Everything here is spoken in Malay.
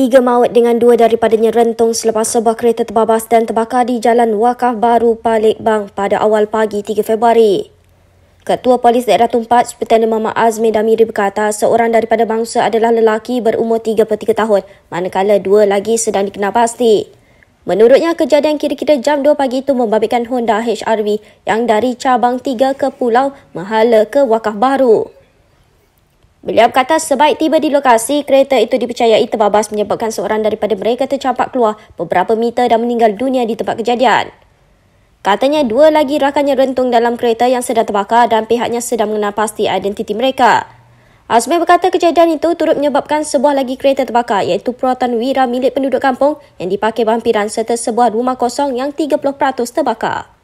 Tiga maut dengan dua daripadanya rentung selepas sebuah kereta terbabas dan terbakar di Jalan Wakaf Baru Palikbang pada awal pagi 3 Februari. Ketua Polis Daerah Tumpat, Sepertian Mama Azmi Damiri berkata, seorang daripada bangsa adalah lelaki berumur 33 tahun, manakala dua lagi sedang dikenal pasti. Menurutnya, kejadian kira-kira jam 2 pagi itu membabitkan Honda HRV yang dari cabang 3 ke pulau menghala ke Wakaf Baru. Beliau berkata sebaik tiba di lokasi, kereta itu dipercayai terbabas menyebabkan seorang daripada mereka tercampak keluar beberapa meter dan meninggal dunia di tempat kejadian. Katanya dua lagi rakannya rentung dalam kereta yang sedang terbakar dan pihaknya sedang mengenal pasti identiti mereka. Azmi berkata kejadian itu turut menyebabkan sebuah lagi kereta terbakar iaitu Proton Wira milik penduduk kampung yang dipakai berhampiran serta sebuah rumah kosong yang 30% terbakar.